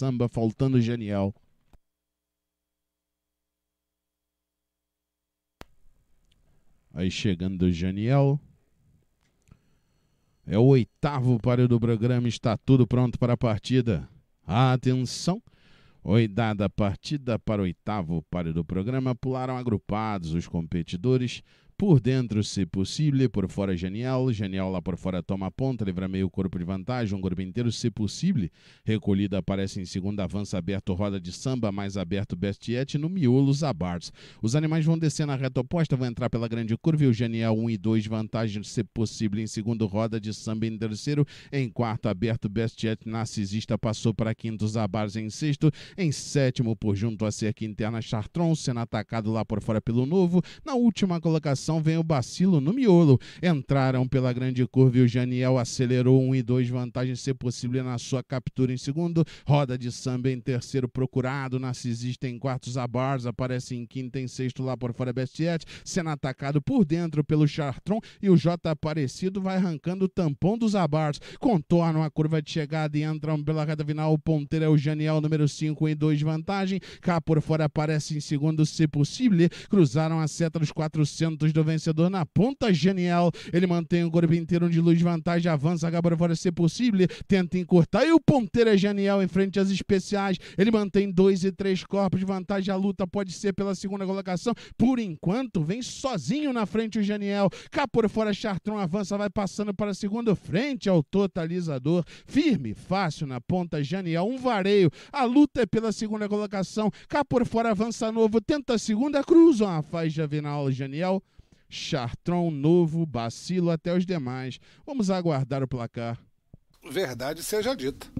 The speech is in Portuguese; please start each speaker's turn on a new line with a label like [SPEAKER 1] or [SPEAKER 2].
[SPEAKER 1] samba faltando genial. Aí chegando o Janiel. É o oitavo páreo do programa, está tudo pronto para a partida. Atenção! Oidada partida para o oitavo páreo do programa. Pularam agrupados os competidores por dentro, se possível, por fora genial, genial lá por fora toma a ponta, livra meio corpo de vantagem, um corpo inteiro, se possível, recolhida aparece em segunda avança, aberto roda de samba, mais aberto bestiet no miolo Zabarts. Os animais vão descer na reta oposta, vão entrar pela grande curva, e o genial 1 um e 2, vantagem, se possível, em segundo roda de samba, em terceiro, em quarto aberto bestiete, narcisista passou para quinto, Zabarts em sexto, em sétimo por junto a cerca interna, Chartron sendo atacado lá por fora pelo novo, na última colocação pressão vem o bacilo no miolo. Entraram pela grande curva e o Janiel acelerou um e dois vantagem se possível na sua captura em segundo. Roda de samba em terceiro procurado, Narcisista em quarto, Zabars aparece em quinto, em sexto lá por fora Bestiet, sendo atacado por dentro pelo Chartron e o J Aparecido vai arrancando o tampão dos Zabars. Contornam a curva de chegada e entram pela reta final. O ponteiro é o Janiel, número 5 e 2, vantagem. Cá por fora aparece em segundo, se possível. Cruzaram a seta dos 400 do do vencedor na ponta genial. Ele mantém o corpo inteiro de luz, vantagem, avança, acaba fora se possível, tenta encurtar. E o ponteiro é genial em frente às especiais. Ele mantém dois e três corpos de vantagem. A luta pode ser pela segunda colocação. Por enquanto, vem sozinho na frente o genial. Cá por fora, Chartron avança, vai passando para a segunda frente ao totalizador. Firme, fácil na ponta genial. Um vareio. A luta é pela segunda colocação. Cá por fora, avança novo, tenta a segunda, cruza uma faixa final genial. Chartron novo, Bacilo até os demais. Vamos aguardar o placar. Verdade seja dita.